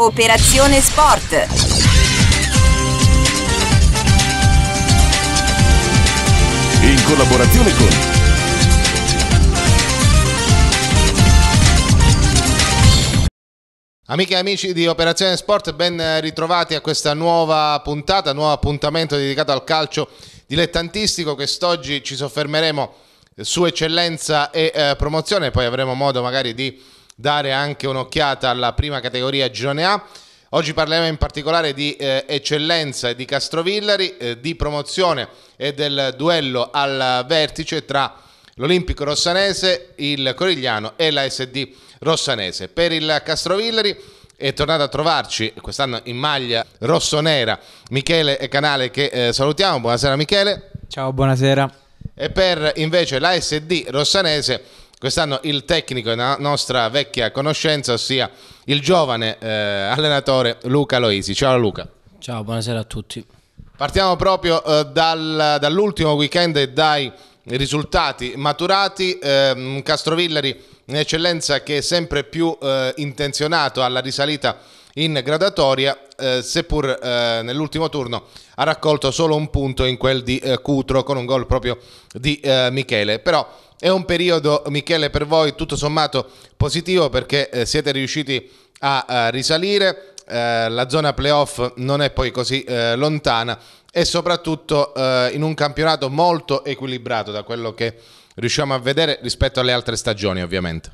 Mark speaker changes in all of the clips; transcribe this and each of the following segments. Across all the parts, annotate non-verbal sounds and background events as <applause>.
Speaker 1: Operazione Sport.
Speaker 2: In collaborazione con
Speaker 3: Amiche e amici di Operazione Sport, ben ritrovati a questa nuova puntata, nuovo appuntamento dedicato al calcio dilettantistico. Quest'oggi ci soffermeremo su eccellenza e eh, promozione, poi avremo modo magari di dare anche un'occhiata alla prima categoria Girone A. Oggi parliamo in particolare di eh, eccellenza e di Castrovillari, eh, di promozione e del duello al vertice tra l'Olimpico Rossanese, il Corigliano e la SD Rossanese. Per il Castrovillari è tornato a trovarci quest'anno in maglia rossonera Michele e Canale che eh, salutiamo. Buonasera Michele. Ciao, buonasera. E per invece la SD Rossanese Quest'anno il tecnico è una nostra vecchia conoscenza, ossia il giovane eh, allenatore Luca Loisi. Ciao Luca.
Speaker 1: Ciao, buonasera a tutti. Partiamo proprio
Speaker 3: eh, dal, dall'ultimo weekend e dai risultati maturati. Eh, Castrovillari, un'eccellenza che è sempre più eh, intenzionato alla risalita in gradatoria, eh, seppur eh, nell'ultimo turno ha raccolto solo un punto in quel di eh, Cutro con un gol proprio di eh, Michele. Però è un periodo, Michele, per voi tutto sommato positivo perché eh, siete riusciti a, a eh, risalire, eh, la zona playoff non è poi così eh, lontana e soprattutto eh, in un campionato molto equilibrato da quello che riusciamo a vedere rispetto alle altre stagioni ovviamente.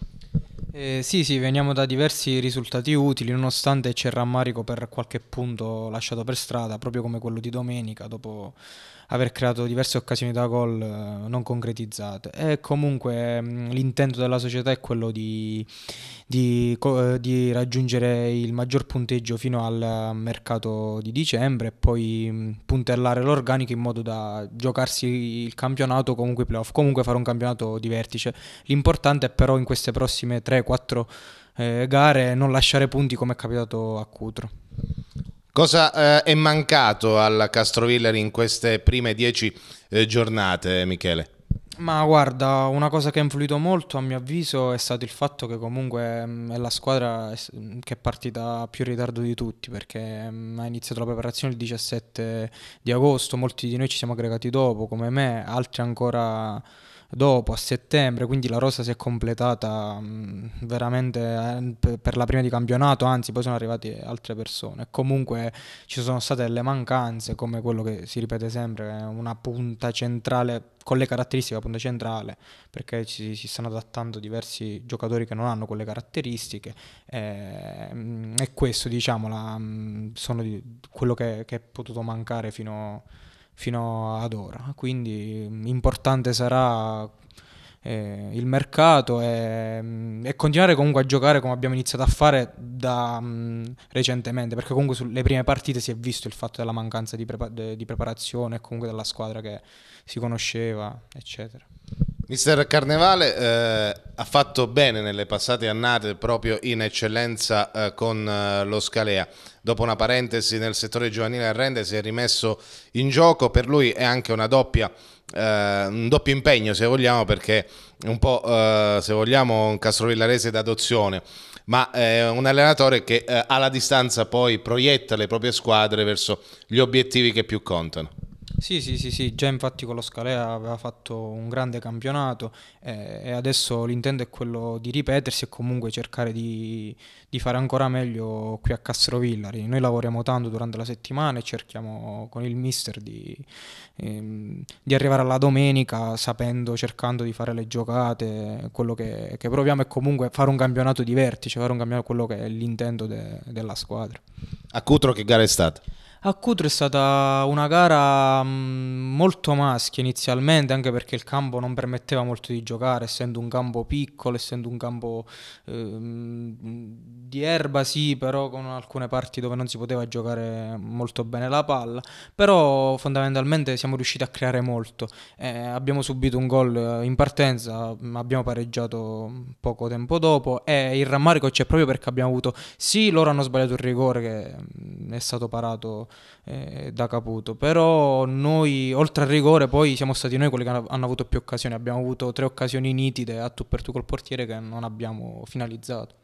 Speaker 4: Eh, sì, sì, veniamo da diversi risultati utili, nonostante c'è il rammarico per qualche punto lasciato per strada, proprio come quello di domenica, dopo aver creato diverse occasioni da gol eh, non concretizzate. E comunque mm, l'intento della società è quello di, di, eh, di raggiungere il maggior punteggio fino al mercato di dicembre e poi mm, puntellare l'organico in modo da giocarsi il campionato comunque i playoff, comunque fare un campionato di vertice. L'importante è però in queste prossime 3-4 eh, gare non lasciare punti come è capitato
Speaker 3: a Cutro. Cosa eh, è mancato al Castroviller in queste prime dieci eh, giornate, Michele?
Speaker 4: Ma guarda, una cosa che ha influito molto a mio avviso è stato il fatto che comunque mh, mm, è la squadra mm, che è partita più in ritardo di tutti perché mh, mm, ha iniziato la preparazione il 17 di agosto, molti di noi ci siamo aggregati dopo, come me, altri ancora dopo, a settembre, quindi la rosa si è completata mh, mm, veramente eh, per, la prima di campionato, anzi poi sono arrivate altre persone. Comunque ci sono state delle mancanze, come quello che si ripete sempre, una punta centrale con le caratteristiche della punta centrale, perché ci, si stanno adattando diversi giocatori che non hanno quelle caratteristiche eh, e mm, questo diciamo la, mm, sono di, quello che, che è potuto mancare fino a fino ad ora. Quindi mm, importante sarà eh, il mercato e, mm, e, continuare comunque a giocare come abbiamo iniziato a fare da mh, mm, recentemente, perché comunque sulle prime partite si è visto il fatto della mancanza di, prepa- di preparazione e comunque della squadra che si conosceva, eccetera.
Speaker 3: Mister Carnevale eh, ha fatto bene nelle passate annate proprio in eccellenza eh, con eh, lo Scalea. Dopo una parentesi nel settore giovanile a Rende si è rimesso in gioco, per lui è anche una doppia Uh, un doppio impegno se vogliamo perché è un po' uh, se vogliamo un castrovillarese d'adozione ma è eh, un allenatore che uh, alla distanza poi proietta le proprie squadre verso gli obiettivi che più contano sì,
Speaker 4: sì, sì, sì, già infatti con lo Scalea aveva fatto un grande campionato eh, e adesso l'intento è quello di ripetersi e comunque cercare di, di fare ancora meglio qui a Castrovillari. Noi lavoriamo tanto durante la settimana e cerchiamo con il mister di, ehm, di arrivare alla domenica sapendo, cercando di fare le giocate, quello che, che, proviamo è comunque fare un campionato di vertice, fare un campionato quello che è l'intento de, della
Speaker 3: squadra. A Cutro che gara è stata?
Speaker 4: A Cutro è stata una gara mm, molto maschia inizialmente, anche perché il campo non permetteva molto di giocare, essendo un campo piccolo, essendo un campo ehm, di erba, sì, però con alcune parti dove non si poteva giocare molto bene la palla. Però fondamentalmente siamo riusciti a creare molto. Eh, abbiamo subito un gol in partenza, mm, abbiamo pareggiato poco tempo dopo e il rammarico c'è proprio perché abbiamo avuto, sì, loro hanno sbagliato il rigore che mm, è stato parato eh, da Caputo, però noi oltre al rigore poi siamo stati noi quelli che hanno avuto più occasioni, abbiamo avuto tre occasioni nitide a tu per tu col portiere che non abbiamo finalizzato.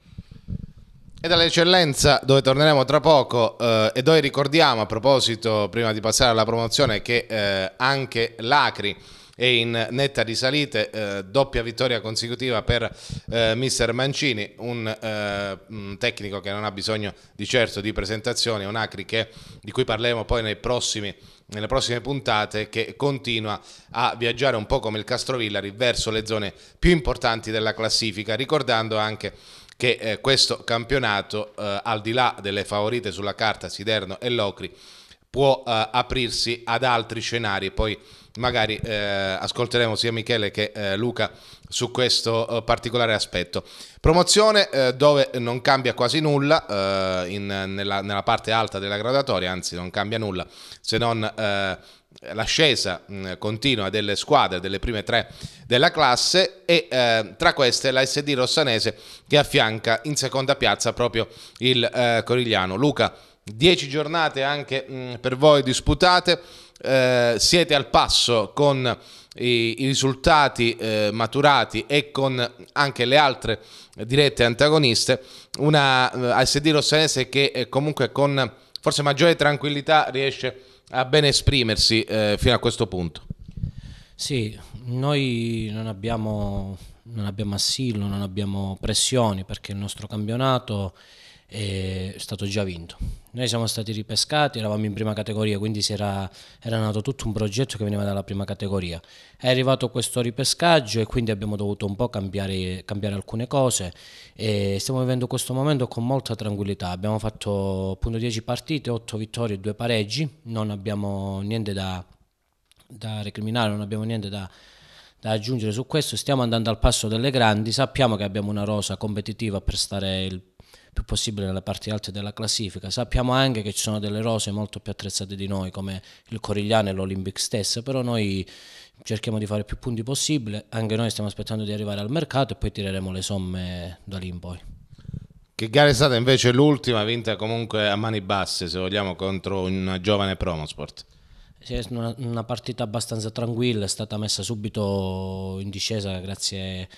Speaker 3: E dall'eccellenza, dove torneremo tra poco, eh, e dove ricordiamo a proposito, prima di passare alla promozione, che eh, anche l'Acri è in netta risalita, eh, doppia vittoria consecutiva per eh, mister Mancini, un, eh, tecnico che non ha bisogno di certo di presentazioni, un Acri che, di cui parleremo poi prossimi, nelle prossime puntate, che continua a viaggiare un po' come il Castrovillari verso le zone più importanti della classifica, ricordando anche che eh, questo campionato, eh, al di là delle favorite sulla carta Siderno e Locri, può eh, aprirsi ad altri scenari. Poi magari eh, ascolteremo sia Michele che eh, Luca su questo eh, particolare aspetto. Promozione eh, dove non cambia quasi nulla eh, in, nella, nella, parte alta della graduatoria, anzi non cambia nulla se non l'ascesa mm, continua delle squadre delle prime tre della classe e eh, tra queste la SD Rossanese che affianca in seconda piazza proprio il eh, Corigliano. Luca, dieci giornate anche mh, mm, per voi disputate, eh, siete al passo con i, i risultati eh, maturati e con anche le altre eh, dirette antagoniste, una eh, ASD rossanese che comunque con forse maggiore tranquillità riesce a ben esprimersi fino a questo punto.
Speaker 1: Sì, noi non abbiamo non abbiamo assillo, non abbiamo pressioni perché il nostro campionato è stato già vinto. Noi siamo stati ripescati, eravamo in prima categoria, quindi era, era, nato tutto un progetto che veniva dalla prima categoria. È arrivato questo ripescaggio e quindi abbiamo dovuto un po' cambiare, cambiare alcune cose e stiamo vivendo questo momento con molta tranquillità. Abbiamo fatto appunto 10 partite, 8 vittorie e 2 pareggi, non abbiamo niente da, da recriminare, non abbiamo niente da da aggiungere su questo, stiamo andando al passo delle grandi, sappiamo che abbiamo una rosa competitiva per stare il più possibile nelle parti alte della classifica. Sappiamo anche che ci sono delle rose molto più attrezzate di noi, come il Corigliano e l'Olympic stessa, però noi cerchiamo di fare più punti possibile, anche noi stiamo aspettando di arrivare al mercato e poi tireremo le somme da lì in poi. Che gara è stata invece l'ultima, vinta
Speaker 3: comunque a mani basse, se vogliamo, contro un giovane Promosport?
Speaker 1: Sì, una, partita abbastanza tranquilla, è stata messa subito in discesa grazie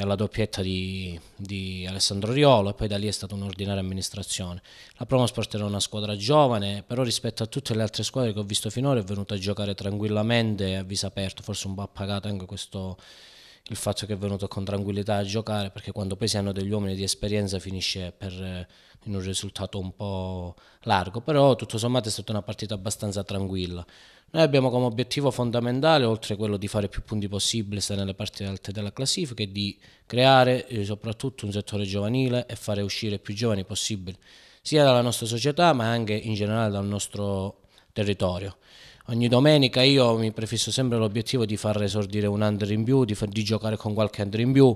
Speaker 1: alla doppietta di, di, Alessandro Riolo e poi da lì è stata un'ordinaria amministrazione. La Promosport era una squadra giovane, però rispetto a tutte le altre squadre che ho visto finora è venuta a giocare tranquillamente a viso aperto, forse un po' appagato anche questo il fatto che è venuto con tranquillità a giocare, perché quando poi si hanno degli uomini di esperienza finisce per, eh, in un risultato un po' largo, però tutto sommato è stata una partita abbastanza tranquilla. Noi abbiamo come obiettivo fondamentale, oltre a quello di fare più punti possibile, stare nelle parti alte della classifica, e di creare eh, soprattutto un settore giovanile e fare uscire più giovani possibile, sia dalla nostra società ma anche in generale dal nostro territorio ogni domenica io mi prefisso sempre l'obiettivo di far esordire un under in più, di, far, di giocare con qualche under in più,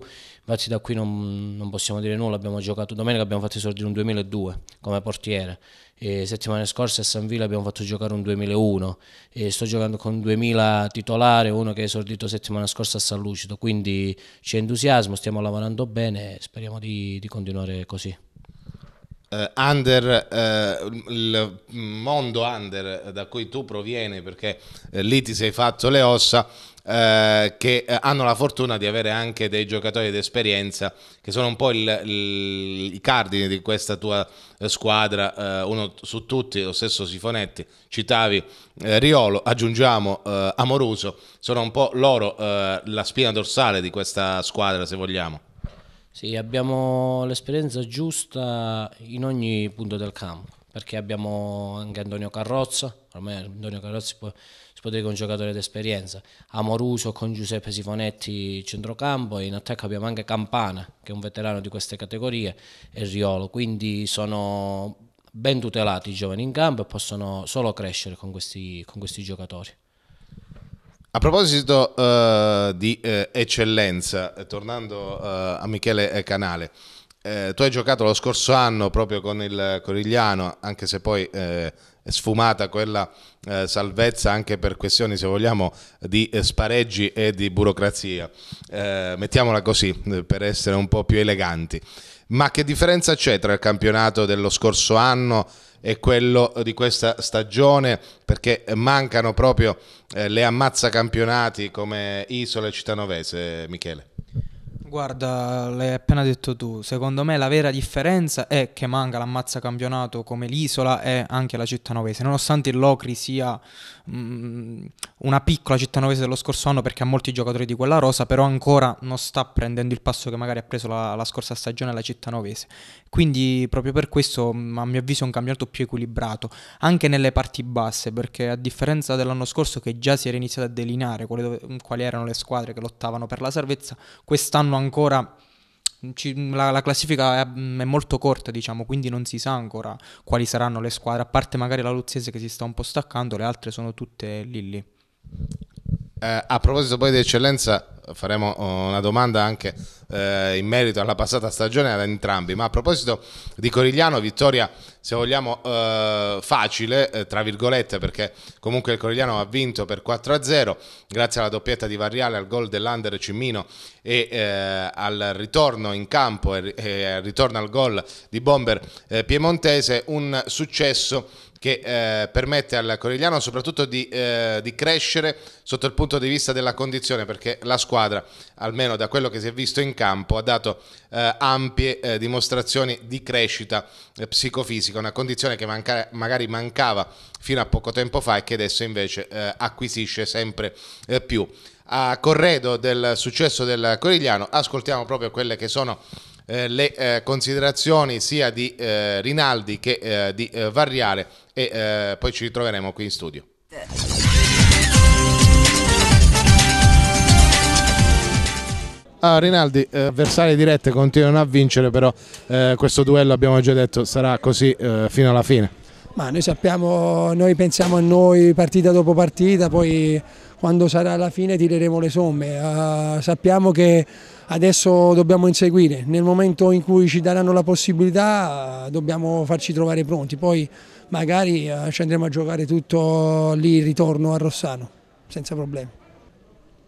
Speaker 1: infatti da qui non, non, possiamo dire nulla, abbiamo giocato domenica, abbiamo fatto esordire un 2002 come portiere, e settimane scorse a San Villa abbiamo fatto giocare un 2001, e sto giocando con 2000 titolare, uno che è esordito settimana scorsa a San Lucido, quindi c'è entusiasmo, stiamo lavorando bene e speriamo di, di continuare così. Uh, under,
Speaker 3: uh, il mondo under eh, da cui tu provieni perché uh, lì ti sei fatto le ossa che hanno la fortuna di avere anche dei giocatori d'esperienza che sono un po' il, il, i cardini di questa tua squadra uno su tutti lo stesso Sifonetti citavi Riolo aggiungiamo Amoruso sono un po' loro la spina dorsale di questa squadra se vogliamo
Speaker 1: sì, abbiamo l'esperienza giusta in ogni punto del campo, perché abbiamo anche Antonio Carrozza, ormai Antonio Carrozza si può, si può dire che è un giocatore d'esperienza, Amoruso con Giuseppe Sifonetti centrocampo e in attacco abbiamo anche Campana, che è un veterano di queste categorie, e Riolo, quindi sono ben tutelati i giovani in campo e possono solo crescere con questi, con questi giocatori.
Speaker 3: A proposito uh, di uh, eccellenza, tornando uh, a Michele Canale, tu hai giocato lo scorso anno proprio con il Corigliano, anche se poi è sfumata quella salvezza anche per questioni, se vogliamo, di spareggi e di burocrazia. mettiamola così, per essere un po' più eleganti. Ma che differenza c'è tra il campionato dello scorso anno e quello di questa stagione? Perché mancano proprio eh, le ammazza campionati come Isola e Città Novese, Michele.
Speaker 4: Guarda, l'hai appena detto tu, secondo me la vera differenza è che manca l'ammazza campionato come l'isola e anche la città novese, nonostante il Locri sia mh, mm, una piccola città novese dello scorso anno perché ha molti giocatori di quella rosa, però ancora non sta prendendo il passo che magari ha preso la, la scorsa stagione la città novese. Quindi proprio per questo mm, a mio avviso è un campionato più equilibrato, anche nelle parti basse, perché a differenza dell'anno scorso che già si era iniziato a delineare quali, mm, quali erano le squadre che lottavano per la salvezza, quest'anno ancora... Mm, la, la, classifica è, è, molto corta, diciamo, quindi non si sa ancora quali saranno le squadre, a parte magari la Luzzese che si sta un po' staccando, le altre sono tutte lì lì.
Speaker 3: Eh, a proposito poi di eccellenza, faremo eh, una domanda anche eh, in merito alla passata stagione ad entrambi, ma a proposito di Corigliano, vittoria se vogliamo eh, facile, eh, tra virgolette, perché comunque il Corigliano ha vinto per 4-0 grazie alla doppietta di Variale, al gol dell'Under Cimino e eh, al ritorno in campo e, e al ritorno al gol di Bomber eh, Piemontese, un successo che eh, permette al Corigliano soprattutto di, eh, di, crescere sotto il punto di vista della condizione perché la squadra, almeno da quello che si è visto in campo, ha dato eh, ampie eh, dimostrazioni di crescita eh, psicofisica, una condizione che manca magari mancava fino a poco tempo fa e che adesso invece eh, acquisisce sempre più. A corredo del successo del Corigliano ascoltiamo proprio quelle che sono eh, le eh, considerazioni sia di eh, Rinaldi che eh, di eh, Varriale e poi ci ritroveremo qui in studio. Ah, Rinaldi, avversari dirette continuano a vincere, però questo duello abbiamo già detto sarà così fino alla fine.
Speaker 2: Ma noi sappiamo, noi pensiamo a noi partita dopo partita, poi quando sarà la fine tireremo le somme. Uh, sappiamo che adesso dobbiamo inseguire. Nel momento in cui ci daranno la possibilità dobbiamo farci trovare pronti, poi magari eh, ci andremo a giocare tutto lì ritorno a Rossano, senza problemi.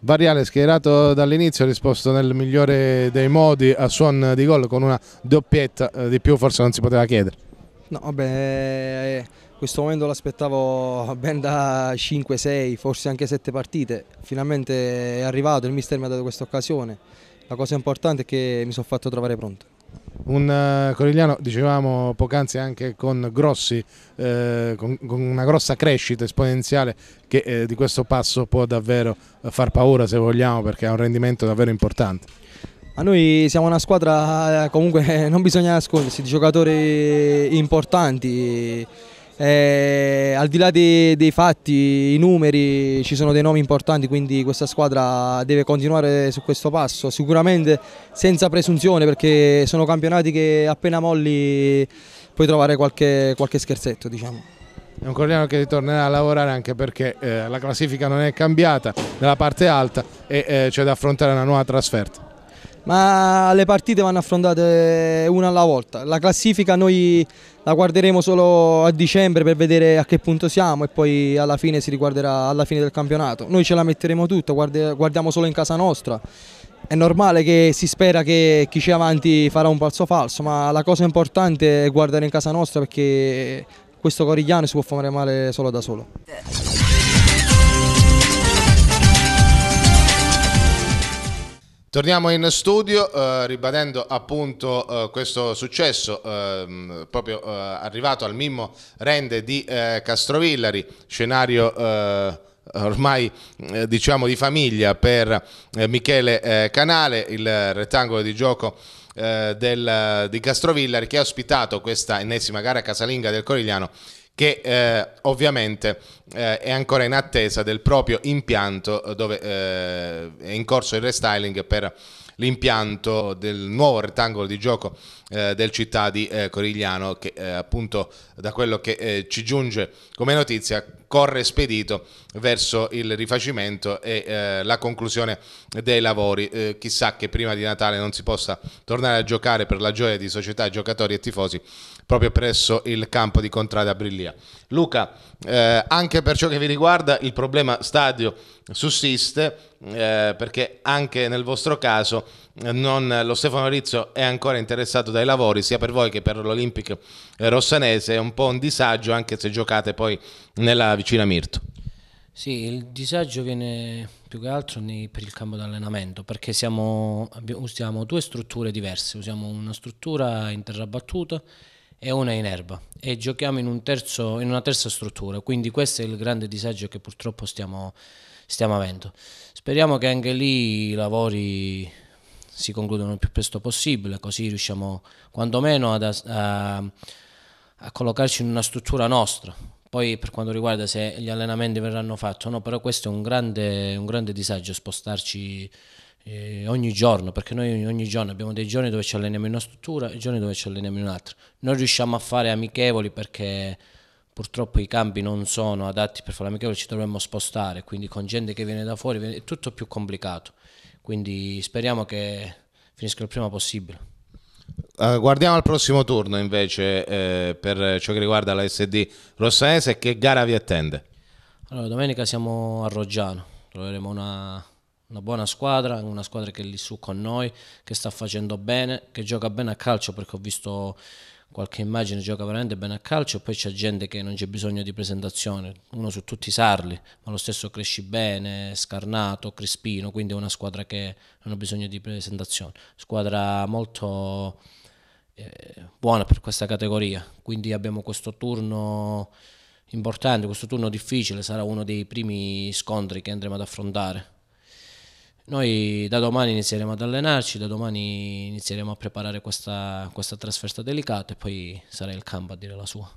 Speaker 3: Variale schierato dall'inizio, ha risposto nel migliore dei modi a suon di gol con una doppietta, eh, di più forse non si poteva chiedere.
Speaker 2: No, vabbè, eh, questo momento l'aspettavo ben da 5, 6, forse anche 7 partite. Finalmente è arrivato, il mister mi ha dato questa occasione la cosa importante è che mi sono fatto trovare pronto.
Speaker 3: Un eh, Corigliano, dicevamo poc'anzi, anche con, grossi, eh, con, con, una grossa crescita esponenziale che eh, di questo passo può davvero far paura se vogliamo perché ha un rendimento davvero importante. A
Speaker 2: noi siamo una squadra, eh, comunque <laughs> non bisogna nascondersi, di giocatori importanti. Eh, al di là dei, dei, fatti, i numeri, ci sono dei nomi importanti, quindi questa squadra deve continuare su questo passo, sicuramente senza presunzione perché sono campionati che appena molli puoi trovare qualche, qualche scherzetto. Diciamo.
Speaker 3: È un Corleano che ritornerà a lavorare anche perché eh, la classifica non è cambiata nella parte alta e eh, c'è da affrontare una nuova trasferta
Speaker 2: ma le partite vanno affrontate una alla volta. La classifica noi la guarderemo solo a dicembre per vedere a che punto siamo e poi alla fine si riguarderà alla fine del campionato. Noi ce la metteremo tutta, guardiamo solo in casa nostra. È normale che si spera che chi c'è avanti farà un passo falso, ma la cosa importante è guardare in casa nostra perché questo Corigliano si può fare male solo da solo.
Speaker 3: Torniamo in studio eh, ribadendo appunto eh, questo successo ehm, eh, proprio arrivato al Mimmo Rende di eh, Castrovillari, scenario eh, ormai eh, diciamo di famiglia per Michele Canale, il rettangolo di gioco del, di Castrovillari che ha ospitato questa ennesima gara casalinga del Corigliano che eh, ovviamente eh, è ancora in attesa del proprio impianto eh, dove eh, è in corso il restyling per l'impianto del nuovo rettangolo di gioco eh, del città di eh, Corigliano che eh, appunto da quello che eh, ci giunge come notizia corre spedito verso il rifacimento e la conclusione dei lavori. chissà che prima di Natale non si possa tornare a giocare per la gioia di società, giocatori e tifosi proprio presso il campo di Contrada Brillia. Luca, anche per ciò che vi riguarda il problema stadio sussiste perché anche nel vostro caso non, lo Stefano Rizzo è ancora interessato dai lavori, sia per voi che per l'Olympic rossanese, è un po' un disagio anche se giocate poi nella vicina Mirto.
Speaker 1: Sì, il disagio viene più che altro nei, per il campo d'allenamento, perché siamo, abbiamo, usiamo due strutture diverse, usiamo una struttura in terra battuta e una in erba e giochiamo in, un terzo, in una terza struttura, quindi questo è il grande disagio che purtroppo stiamo, stiamo avendo. Speriamo che anche lì i lavori si concludono il più presto possibile, così riusciamo quantomeno ad, a, a, collocarci in una struttura nostra. Poi per quanto riguarda se gli allenamenti verranno fatti o no, però questo è un grande, un grande disagio spostarci eh, ogni giorno, perché noi ogni giorno abbiamo dei giorni dove ci alleniamo in una struttura e giorni dove ci alleniamo in un'altra. Non riusciamo a fare amichevoli perché purtroppo i campi non sono adatti per fare amichevoli, ci dovremmo spostare, quindi con gente che viene da fuori è tutto più complicato. Quindi speriamo che finisca il prima possibile.
Speaker 3: Eh, guardiamo al prossimo turno invece eh, per ciò che riguarda la SD Rossanese, che gara vi attende?
Speaker 1: Allora, domenica siamo a Roggiano, troveremo una, una buona squadra, una squadra che è lì su con noi, che sta facendo bene, che gioca bene a calcio perché ho visto qualche immagine, gioca veramente bene a calcio, e poi c'è gente che non c'è bisogno di presentazione, uno su tutti i Sarli, ma lo stesso cresci bene, Scarnato, Crispino, quindi è una squadra che non ha bisogno di presentazione, squadra molto eh, buona per questa categoria, quindi abbiamo questo turno importante, questo turno difficile, sarà uno dei primi scontri che andremo ad affrontare noi da domani inizieremo ad allenarci, da domani inizieremo a preparare questa, questa trasferta delicata e poi sarà il campo a dire la sua.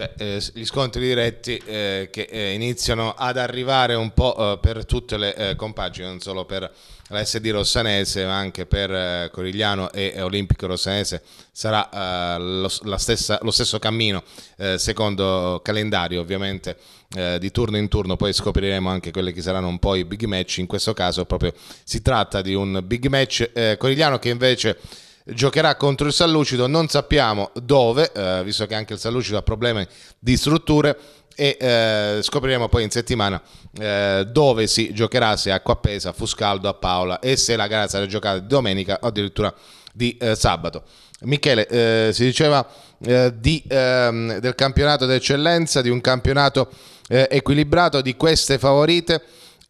Speaker 3: Beh, eh, gli scontri diretti eh, che eh, iniziano ad arrivare un po' eh, per tutte le eh, compagini, non solo per la SD Rossanese, ma anche per eh, Corigliano e Olimpico Rossanese sarà lo, stessa, lo, stesso cammino secondo calendario, ovviamente di turno in turno, poi scopriremo anche quelli che saranno un po' i big match, in questo caso proprio si tratta di un big match Corigliano che invece giocherà contro il San Lucido, non sappiamo dove, eh, visto che anche il San Lucido ha problemi di strutture e eh, scopriremo poi in settimana eh, dove si giocherà, se a Quappesa, a Fuscaldo, a Paola e se la gara sarà giocata di domenica o addirittura di eh, sabato. Michele, eh, si diceva eh, di, ehm, del campionato d'eccellenza, di un campionato equilibrato, di queste favorite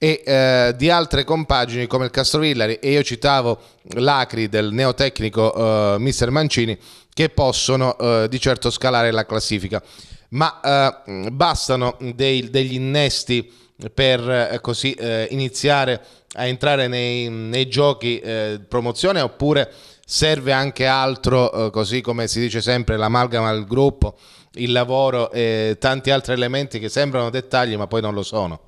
Speaker 3: e eh, di altre compagini come il Castrovillari e io citavo l'Acri del neotecnico eh, mister Mancini che possono eh, di certo scalare la classifica ma eh, bastano dei, degli innesti per eh, così eh, iniziare a entrare nei, nei giochi eh, promozione oppure serve anche altro così come si dice sempre l'amalgama al gruppo il lavoro e tanti altri elementi che sembrano dettagli ma poi non lo sono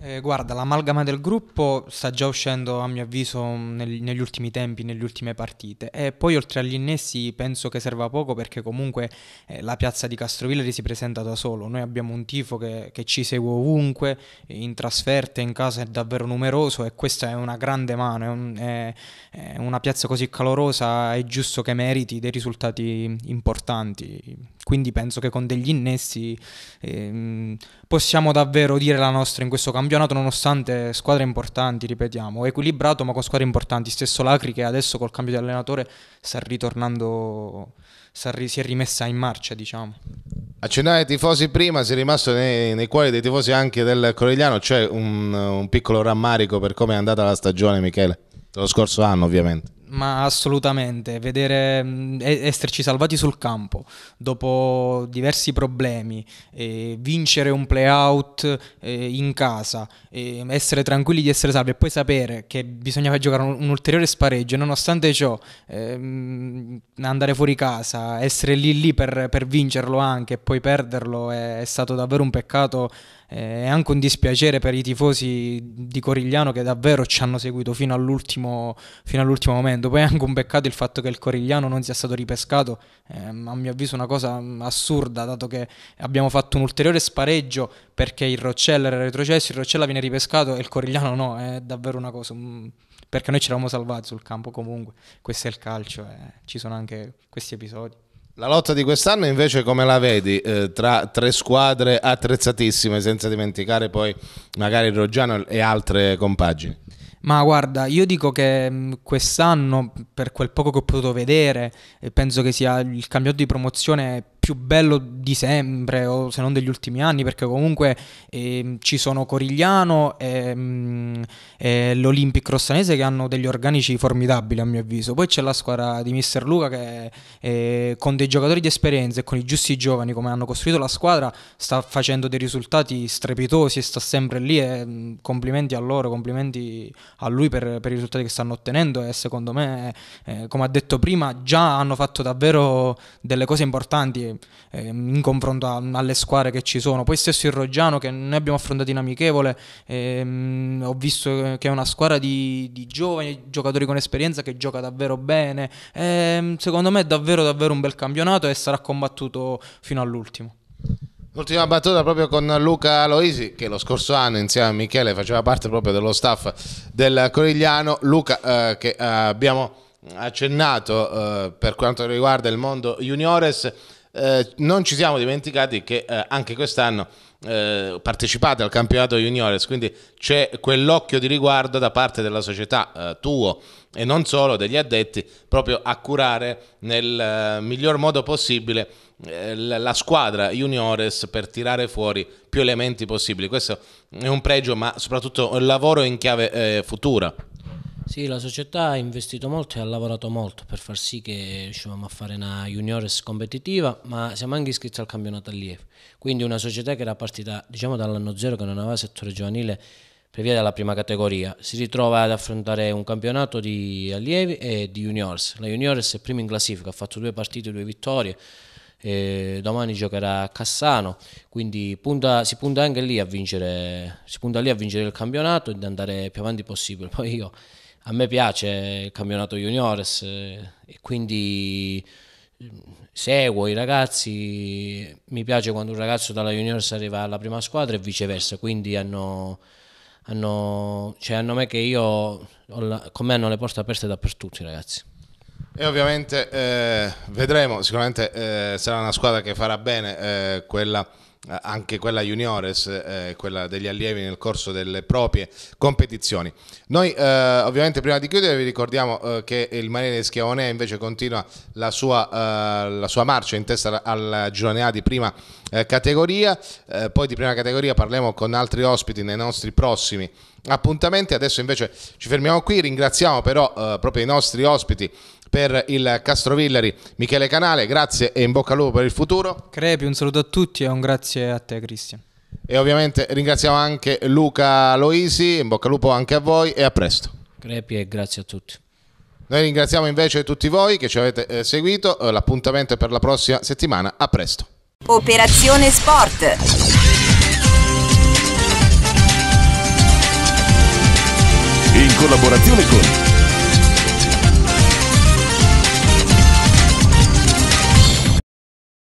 Speaker 4: eh, guarda, l'amalgama del gruppo sta già uscendo, a mio avviso, nel, negli ultimi tempi, nelle ultime partite. E poi, oltre agli innessi, penso che serva poco perché comunque eh, la piazza di Castrovillari si presenta da solo. Noi abbiamo un tifo che, che ci segue ovunque, in trasferte, in casa è davvero numeroso e questa è una grande mano. È, un, è, è una piazza così calorosa, è giusto che meriti dei risultati importanti quindi penso che con degli innessi ehm, possiamo davvero dire la nostra in questo campionato campionato, nonostante squadre importanti, ripetiamo, equilibrato ma con squadre importanti. Stesso Lacri che adesso col cambio di allenatore sta ritornando, sta ri, si è rimessa in marcia, diciamo.
Speaker 3: Accennare ai tifosi prima, si è rimasto nei, nei, cuori dei tifosi anche del Corigliano, c'è un, un piccolo rammarico per come è andata la stagione, Michele, lo scorso anno ovviamente.
Speaker 4: Ma assolutamente, vedere mm, esserci salvati sul campo dopo diversi problemi, eh, vincere un playout eh, in casa, eh, essere tranquilli di essere salvi e poi sapere che bisognava giocare un, un ulteriore spareggio, nonostante ciò ehm, andare fuori casa, essere lì lì per, per vincerlo anche e poi perderlo è, è stato davvero un peccato eh, è anche un dispiacere per i tifosi di Corigliano che davvero ci hanno seguito fino all'ultimo, fino all'ultimo momento. Poi è anche un peccato il fatto che il Corigliano non sia stato ripescato, eh, a mio avviso una cosa mm, assurda, dato che abbiamo fatto un ulteriore spareggio perché il Roccella era retrocesso, il Roccella viene ripescato e il Corigliano no, è davvero una cosa... Mm, perché noi ci eravamo salvati sul campo comunque, questo è il calcio, eh. ci sono anche questi episodi.
Speaker 3: La lotta di quest'anno invece come la vedi eh, tra tre squadre attrezzatissime senza dimenticare poi magari Roggiano e altre compagini?
Speaker 4: Ma guarda, io dico che mm, quest'anno per quel poco che ho potuto vedere penso che sia il campionato di promozione più bello di sempre, o se non degli ultimi anni, perché comunque eh, ci sono Corigliano e, mh, mm, l'Olympic Rossanese che hanno degli organici formidabili a mio avviso. Poi c'è la squadra di Mister Luca che eh, con dei giocatori di esperienza e con i giusti giovani come hanno costruito la squadra sta facendo dei risultati strepitosi e sta sempre lì. E, mm, complimenti a loro, complimenti a lui per, per, i risultati che stanno ottenendo e secondo me, eh, come ha detto prima, già hanno fatto davvero delle cose importanti eh, in confronto a, alle squadre che ci sono. Poi stesso il Roggiano che noi abbiamo affrontato in amichevole, ehm, ho visto che è una squadra di, di, giovani giocatori con esperienza che gioca davvero bene. Eh, secondo me è davvero davvero un bel campionato e sarà combattuto fino all'ultimo.
Speaker 3: Ultima battuta proprio con Luca Aloisi che lo scorso anno insieme a Michele faceva parte proprio dello staff del Corigliano. Luca eh, che eh, abbiamo accennato eh, per quanto riguarda il mondo juniores eh, non ci siamo dimenticati che eh, anche quest'anno eh, partecipate al campionato juniores, quindi c'è quell'occhio di riguardo da parte della società eh, tuo e non solo degli addetti, proprio a curare nel eh, miglior modo possibile la squadra juniores per tirare fuori più elementi possibili. Questo è un pregio, ma soprattutto un lavoro in chiave futura.
Speaker 1: Sì, la società ha investito molto e ha lavorato molto per far sì che riusciamo a fare una juniores competitiva, ma siamo anche iscritti al campionato allievi. Quindi una società che era partita diciamo, dall'anno zero, che non aveva settore giovanile per via della prima categoria, si ritrova ad affrontare un campionato di allievi e di juniors. La juniors è prima in classifica, ha fatto due partite, due vittorie. E domani giocherà a Cassano, quindi punta, si punta anche lì a vincere, si punta lì a vincere il campionato e di andare più avanti possibile. Poi io a me piace il campionato juniores eh, e quindi mm, seguo i ragazzi, mi piace quando un ragazzo dalla juniors arriva alla prima squadra e viceversa, quindi hanno, hanno, cioè hanno me che io, con me hanno le porte aperte dappertutto i ragazzi.
Speaker 3: E ovviamente eh, vedremo, sicuramente eh, sarà una squadra che farà bene eh, quella eh, anche quella juniores, eh, quella degli allievi nel corso delle proprie competizioni. Noi eh, ovviamente prima di chiudere vi ricordiamo eh, che il Marine Schiavone invece continua la sua, eh, la sua, marcia in testa al girone A di prima eh, categoria, poi di prima categoria parliamo con altri ospiti nei nostri prossimi appuntamenti, adesso invece ci fermiamo qui, ringraziamo però proprio i nostri ospiti per il Castrovillari. Michele Canale, grazie e in bocca al lupo per il futuro. Crepi, un
Speaker 4: saluto a tutti e un grazie a te Cristian.
Speaker 3: E ovviamente ringraziamo anche Luca Loisi, in bocca al lupo anche a voi e a presto.
Speaker 1: Crepi e grazie a tutti.
Speaker 3: Noi ringraziamo invece tutti voi che ci avete eh, seguito, eh, l'appuntamento è per la prossima settimana, a presto.
Speaker 1: Operazione Sport.
Speaker 2: In collaborazione con